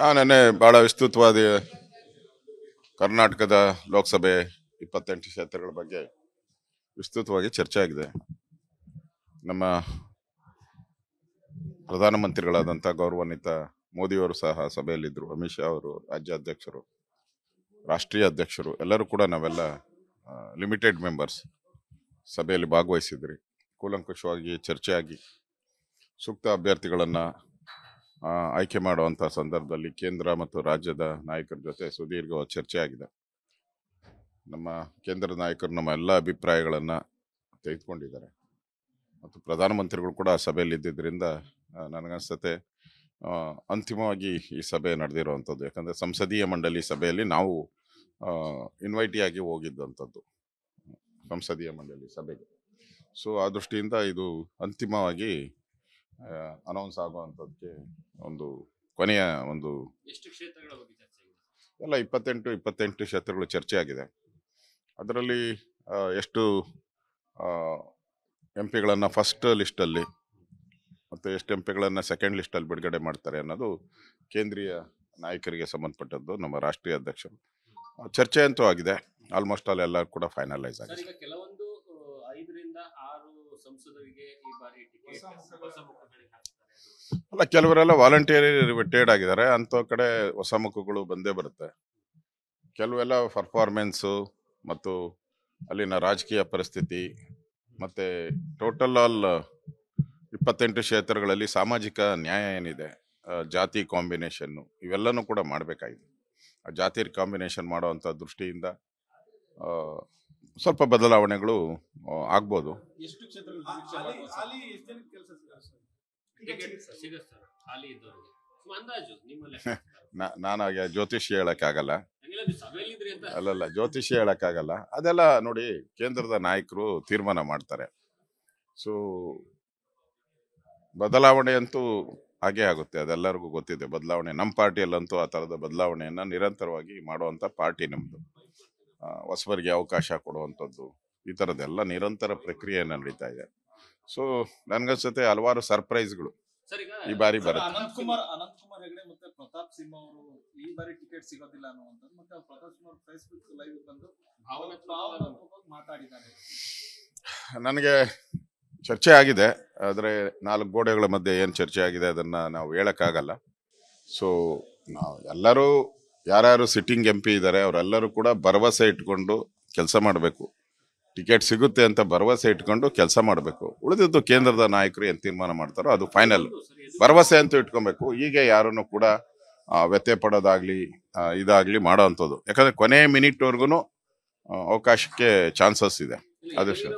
ಹಾ ನೆನ್ನೆ ಬಹಳ ವಿಸ್ತೃತವಾದ ಕರ್ನಾಟಕದ ಲೋಕಸಭೆ ಇಪ್ಪತ್ತೆಂಟು ಕ್ಷೇತ್ರಗಳ ಬಗ್ಗೆ ವಿಸ್ತೃತವಾಗಿ ಚರ್ಚೆ ಆಗಿದೆ ನಮ್ಮ ಪ್ರಧಾನಮಂತ್ರಿಗಳಾದಂಥ ಗೌರವಾನ್ವಿತ ಮೋದಿಯವರು ಸಹ ಸಭೆಯಲ್ಲಿದ್ದರು ಅಮಿತ್ ಶಾ ಅವರು ರಾಜ್ಯಾಧ್ಯಕ್ಷರು ರಾಷ್ಟ್ರೀಯ ಅಧ್ಯಕ್ಷರು ಎಲ್ಲರೂ ಕೂಡ ನಾವೆಲ್ಲ ಲಿಮಿಟೆಡ್ ಮೆಂಬರ್ಸ್ ಸಭೆಯಲ್ಲಿ ಭಾಗವಹಿಸಿದ್ರಿ ಕೂಲಂಕುಷವಾಗಿ ಚರ್ಚೆಯಾಗಿ ಸೂಕ್ತ ಅಭ್ಯರ್ಥಿಗಳನ್ನು ಆಯ್ಕೆ ಮಾಡುವಂಥ ಸಂದರ್ಭದಲ್ಲಿ ಕೇಂದ್ರ ಮತ್ತು ರಾಜ್ಯದ ನಾಯಕರ ಜೊತೆ ಸುದೀರ್ಘ ಚರ್ಚೆ ಆಗಿದೆ ನಮ್ಮ ಕೇಂದ್ರ ನಾಯಕರು ನಮ್ಮ ಎಲ್ಲ ಅಭಿಪ್ರಾಯಗಳನ್ನು ತೆಗೆದುಕೊಂಡಿದ್ದಾರೆ ಮತ್ತು ಪ್ರಧಾನಮಂತ್ರಿಗಳು ಕೂಡ ಆ ಸಭೆಯಲ್ಲಿ ಇದ್ದಿದ್ದರಿಂದ ನನಗನ್ಸತ್ತೆ ಅಂತಿಮವಾಗಿ ಈ ಸಭೆ ನಡೆದಿರುವಂಥದ್ದು ಯಾಕಂದರೆ ಸಂಸದೀಯ ಮಂಡಳಿ ಸಭೆಯಲ್ಲಿ ನಾವು ಇನ್ವೈಟಿಯಾಗಿ ಹೋಗಿದ್ದಂಥದ್ದು ಸಂಸದೀಯ ಮಂಡಳಿ ಸಭೆಗೆ ಸೊ ಆ ದೃಷ್ಟಿಯಿಂದ ಇದು ಅಂತಿಮವಾಗಿ ಅನೌನ್ಸ್ ಆಗುವಂಥದ್ದಕ್ಕೆ ಒಂದು ಕೊನೆಯ ಒಂದು ಎಷ್ಟು ಎಲ್ಲ ಇಪ್ಪತ್ತೆಂಟು ಇಪ್ಪತ್ತೆಂಟು ಕ್ಷೇತ್ರಗಳು ಚರ್ಚೆ ಆಗಿದೆ ಅದರಲ್ಲಿ ಎಷ್ಟು ಎಂ ಪಿಗಳನ್ನು ಫಸ್ಟ್ ಲಿಸ್ಟಲ್ಲಿ ಮತ್ತು ಎಷ್ಟು ಎಂ ಪಿಗಳನ್ನು ಸೆಕೆಂಡ್ ಲಿಸ್ಟಲ್ಲಿ ಬಿಡುಗಡೆ ಮಾಡ್ತಾರೆ ಅನ್ನೋದು ಕೇಂದ್ರೀಯ ನಾಯಕರಿಗೆ ಸಂಬಂಧಪಟ್ಟದ್ದು ನಮ್ಮ ರಾಷ್ಟ್ರೀಯ ಅಧ್ಯಕ್ಷರು ಚರ್ಚೆ ಅಂತೂ ಆಗಿದೆ ಆಲ್ಮೋಸ್ಟ್ ಆಲ್ ಎಲ್ಲರೂ ಕೂಡ ಫೈನಲೈಸ್ ಆಗಿದೆ ಅಲ್ಲ ಕೆಲವರೆಲ್ಲ ವಾಲಂಟಿಯರ್ ರಿಟೈರ್ಡ್ ಆಗಿದ್ದಾರೆ ಅಂಥ ಕಡೆ ಹೊಸ ಮುಖಗಳು ಬಂದೇ ಬರುತ್ತೆ ಕೆಲವೆಲ್ಲ ಪರ್ಫಾರ್ಮೆನ್ಸು ಮತ್ತು ಅಲ್ಲಿನ ರಾಜಕೀಯ ಪರಿಸ್ಥಿತಿ ಮತ್ತು ಟೋಟಲ್ ಆಲ್ ಇಪ್ಪತ್ತೆಂಟು ಕ್ಷೇತ್ರಗಳಲ್ಲಿ ಸಾಮಾಜಿಕ ನ್ಯಾಯ ಏನಿದೆ ಜಾತಿ ಕಾಂಬಿನೇಷನ್ನು ಇವೆಲ್ಲನೂ ಕೂಡ ಮಾಡಬೇಕಾಗಿದೆ ಆ ಜಾತಿ ಕಾಂಬಿನೇಷನ್ ಮಾಡುವಂಥ ದೃಷ್ಟಿಯಿಂದ ಸ್ವಲ್ಪ ಬದಲಾವಣೆಗಳು ಆಗ್ಬೋದು ನಾನು ಜ್ಯೋತಿಷ್ಯ ಹೇಳಕ್ಕಾಗಲ್ಲ ಅಲ್ಲಲ್ಲ ಹೇಳಕ್ ಆಗಲ್ಲ ಅದೆಲ್ಲ ನೋಡಿ ಕೇಂದ್ರದ ನಾಯಕರು ತೀರ್ಮಾನ ಮಾಡ್ತಾರೆ ಸೊ ಬದಲಾವಣೆ ಅಂತೂ ಹಾಗೆ ಆಗುತ್ತೆ ಅದೆಲ್ಲರಿಗೂ ಗೊತ್ತಿದೆ ಬದಲಾವಣೆ ನಮ್ಮ ಪಾರ್ಟಿಯಲ್ಲಂತೂ ಆ ಥರದ ಬದಲಾವಣೆಯನ್ನು ನಿರಂತರವಾಗಿ ಮಾಡುವಂಥ ಪಾರ್ಟಿ ನಮ್ಮದು ಹೊಸಬರಿಗೆ ಅವಕಾಶ ಕೊಡುವಂಥದ್ದು ಈ ಥರದ್ದೆಲ್ಲ ನಿರಂತರ ಪ್ರಕ್ರಿಯೆ ನಡೀತಾ ಇದೆ ಸೊ ನನಗನ್ಸುತ್ತೆ ಹಲವಾರು ಸರ್ಪ್ರೈಸ್ಗಳು ಈ ಬಾರಿ ಬರುತ್ತೆ ನನಗೆ ಚರ್ಚೆ ಆಗಿದೆ ಆದರೆ ನಾಲ್ಕು ಗೋಡೆಗಳ ಮಧ್ಯೆ ಏನು ಚರ್ಚೆ ಆಗಿದೆ ಅದನ್ನು ನಾವು ಹೇಳೋಕ್ಕಾಗಲ್ಲ ಸೊ ನಾವು ಎಲ್ಲರೂ ಯಾರ್ಯಾರು ಸಿಟ್ಟಿಂಗ್ ಎಂ ಪಿ ಇದ್ದಾರೆ ಅವರೆಲ್ಲರೂ ಕೂಡ ಭರವಸೆ ಇಟ್ಕೊಂಡು ಕೆಲಸ ಮಾಡಬೇಕು ಟಿಕೆಟ್ ಸಿಗುತ್ತೆ ಅಂತ ಭರವಸೆ ಇಟ್ಕೊಂಡು ಕೆಲಸ ಮಾಡಬೇಕು ಉಳಿದಿದ್ದು ಕೇಂದ್ರದ ನಾಯಕರು ಏನು ತೀರ್ಮಾನ ಮಾಡ್ತಾರೋ ಅದು ಫೈನಲ್ ಭರವಸೆ ಅಂತೂ ಇಟ್ಕೊಬೇಕು ಹೀಗೆ ಯಾರನ್ನು ಕೂಡ ವ್ಯತ್ಯಯ ಪಡೋದಾಗಲಿ ಇದಾಗಲಿ ಅಂಥದ್ದು ಯಾಕಂದರೆ ಕೊನೆಯ ಮಿನಿಟ್ವರೆಗೂ ಅವಕಾಶಕ್ಕೆ ಚಾನ್ಸಸ್ ಇದೆ ಅದಷ್ಟು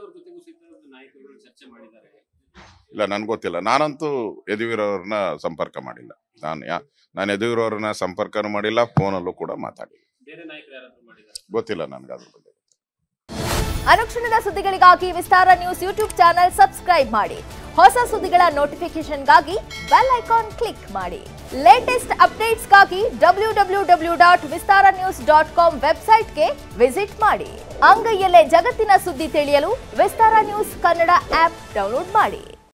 ಇಲ್ಲ ನನ್ಗೆ ಗೊತ್ತಿಲ್ಲ ನಾನಂತೂ ಯದುವೀರವ್ರನ್ನ ಸಂಪರ್ಕ ಮಾಡಿಲ್ಲ ನಾನು ಯಾ ನಾನು ಯದುವೀರವ್ರನ್ನ ಸಂಪರ್ಕನೂ ಮಾಡಿಲ್ಲ ಫೋನಲ್ಲೂ ಕೂಡ ಮಾತಾಡಿಲ್ಲ ಗೊತ್ತಿಲ್ಲ ನನ್ಗೆ ಅದ್ರ ಬಗ್ಗೆ ಅನುಕ್ಷಣದ ಸುದ್ದಿಗಳಿಗಾಗಿ Vistara News YouTube channel subscribe ಮಾಡಿ ಹೊಸ ಸುದ್ದಿಗಳ ನೋಟಿಫಿಕೇಶನ್ಗಾಗಿ ಬೆಲ್ ಐಕಾನ್ ಕ್ಲಿಕ್ ಮಾಡಿ ಲೇಟೆಸ್ಟ್ ಅಪ್ಡೇಟ್ಸ್ಗಾಗಿ W W W dot Vistara News dot com ವೆಬ್ಸೈಟ್ಗೆ ವಿಸಿಟ್ ಮಾಡಿ ಅಂಗೈಯಲ್ಲೇ ಜಗತ್ತಿನ ಸುದ್ದಿ ತಿಳಿಯಲು Vistara News Kannada app download ಮಾಡಿ